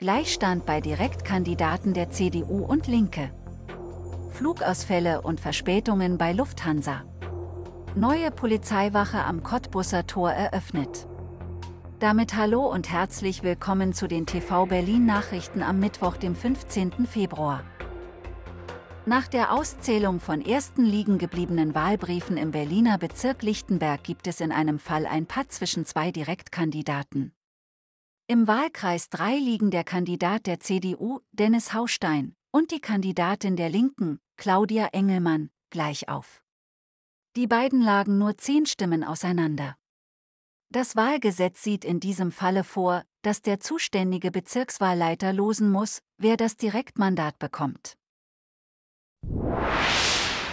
Gleichstand bei Direktkandidaten der CDU und Linke. Flugausfälle und Verspätungen bei Lufthansa. Neue Polizeiwache am Cottbusser Tor eröffnet. Damit hallo und herzlich willkommen zu den TV Berlin Nachrichten am Mittwoch, dem 15. Februar. Nach der Auszählung von ersten liegen gebliebenen Wahlbriefen im Berliner Bezirk Lichtenberg gibt es in einem Fall ein Patt zwischen zwei Direktkandidaten. Im Wahlkreis 3 liegen der Kandidat der CDU, Dennis Haustein, und die Kandidatin der Linken, Claudia Engelmann, gleich auf. Die beiden lagen nur zehn Stimmen auseinander. Das Wahlgesetz sieht in diesem Falle vor, dass der zuständige Bezirkswahlleiter losen muss, wer das Direktmandat bekommt.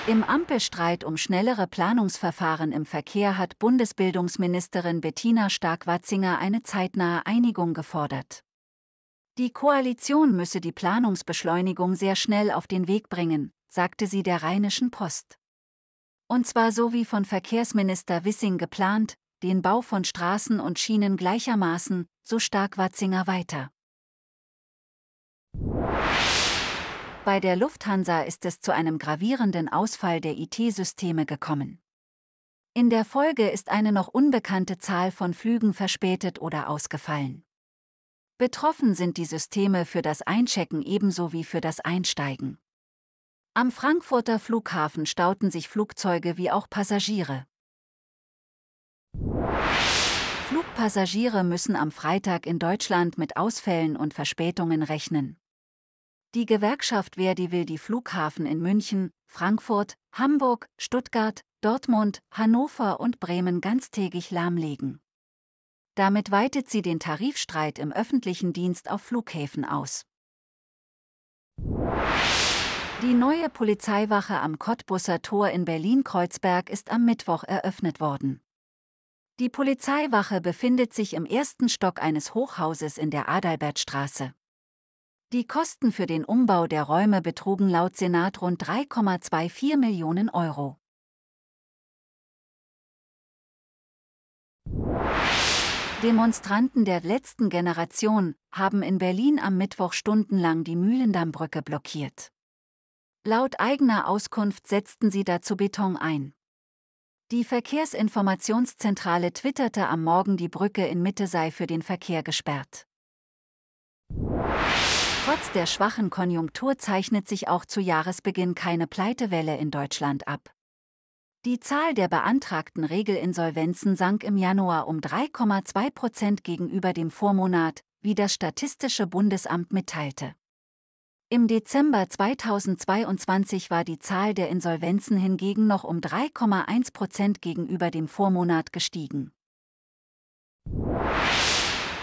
Im Ampelstreit um schnellere Planungsverfahren im Verkehr hat Bundesbildungsministerin Bettina Stark-Watzinger eine zeitnahe Einigung gefordert. Die Koalition müsse die Planungsbeschleunigung sehr schnell auf den Weg bringen, sagte sie der Rheinischen Post. Und zwar so wie von Verkehrsminister Wissing geplant, den Bau von Straßen und Schienen gleichermaßen, so Stark-Watzinger weiter. Bei der Lufthansa ist es zu einem gravierenden Ausfall der IT-Systeme gekommen. In der Folge ist eine noch unbekannte Zahl von Flügen verspätet oder ausgefallen. Betroffen sind die Systeme für das Einchecken ebenso wie für das Einsteigen. Am Frankfurter Flughafen stauten sich Flugzeuge wie auch Passagiere. Flugpassagiere müssen am Freitag in Deutschland mit Ausfällen und Verspätungen rechnen. Die Gewerkschaft Verdi will die Flughafen in München, Frankfurt, Hamburg, Stuttgart, Dortmund, Hannover und Bremen ganztägig lahmlegen. Damit weitet sie den Tarifstreit im öffentlichen Dienst auf Flughäfen aus. Die neue Polizeiwache am Cottbusser Tor in Berlin-Kreuzberg ist am Mittwoch eröffnet worden. Die Polizeiwache befindet sich im ersten Stock eines Hochhauses in der Adalbertstraße. Die Kosten für den Umbau der Räume betrugen laut Senat rund 3,24 Millionen Euro. Demonstranten der letzten Generation haben in Berlin am Mittwoch stundenlang die Mühlendammbrücke blockiert. Laut eigener Auskunft setzten sie dazu Beton ein. Die Verkehrsinformationszentrale twitterte am Morgen, die Brücke in Mitte sei für den Verkehr gesperrt. Trotz der schwachen Konjunktur zeichnet sich auch zu Jahresbeginn keine Pleitewelle in Deutschland ab. Die Zahl der beantragten Regelinsolvenzen sank im Januar um 3,2 Prozent gegenüber dem Vormonat, wie das Statistische Bundesamt mitteilte. Im Dezember 2022 war die Zahl der Insolvenzen hingegen noch um 3,1 Prozent gegenüber dem Vormonat gestiegen.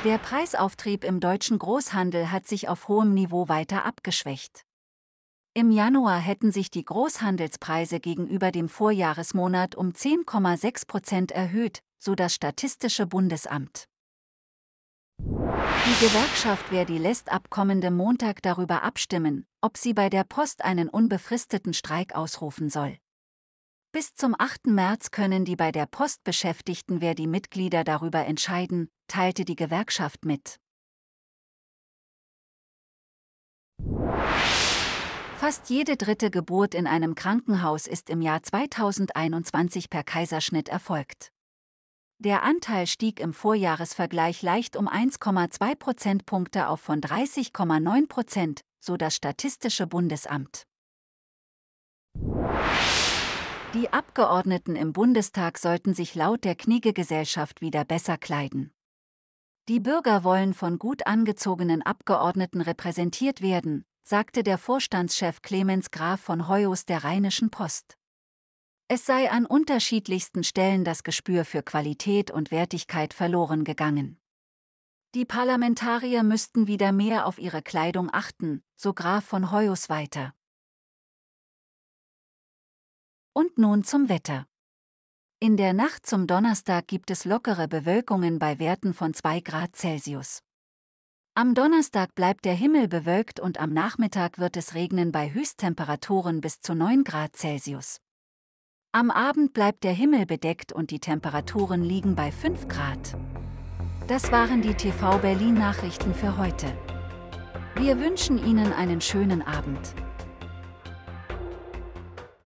Der Preisauftrieb im deutschen Großhandel hat sich auf hohem Niveau weiter abgeschwächt. Im Januar hätten sich die Großhandelspreise gegenüber dem Vorjahresmonat um 10,6 Prozent erhöht, so das Statistische Bundesamt. Die Gewerkschaft Verdi lässt ab kommendem Montag darüber abstimmen, ob sie bei der Post einen unbefristeten Streik ausrufen soll. Bis zum 8. März können die bei der Post Beschäftigten wer die Mitglieder darüber entscheiden, teilte die Gewerkschaft mit. Fast jede dritte Geburt in einem Krankenhaus ist im Jahr 2021 per Kaiserschnitt erfolgt. Der Anteil stieg im Vorjahresvergleich leicht um 1,2 Prozentpunkte auf von 30,9 Prozent, so das Statistische Bundesamt. Die Abgeordneten im Bundestag sollten sich laut der Kniegegesellschaft wieder besser kleiden. Die Bürger wollen von gut angezogenen Abgeordneten repräsentiert werden, sagte der Vorstandschef Clemens Graf von Hoyos der Rheinischen Post. Es sei an unterschiedlichsten Stellen das Gespür für Qualität und Wertigkeit verloren gegangen. Die Parlamentarier müssten wieder mehr auf ihre Kleidung achten, so Graf von Hoyos weiter. Und nun zum Wetter. In der Nacht zum Donnerstag gibt es lockere Bewölkungen bei Werten von 2 Grad Celsius. Am Donnerstag bleibt der Himmel bewölkt und am Nachmittag wird es regnen bei Höchsttemperaturen bis zu 9 Grad Celsius. Am Abend bleibt der Himmel bedeckt und die Temperaturen liegen bei 5 Grad. Das waren die TV Berlin Nachrichten für heute. Wir wünschen Ihnen einen schönen Abend.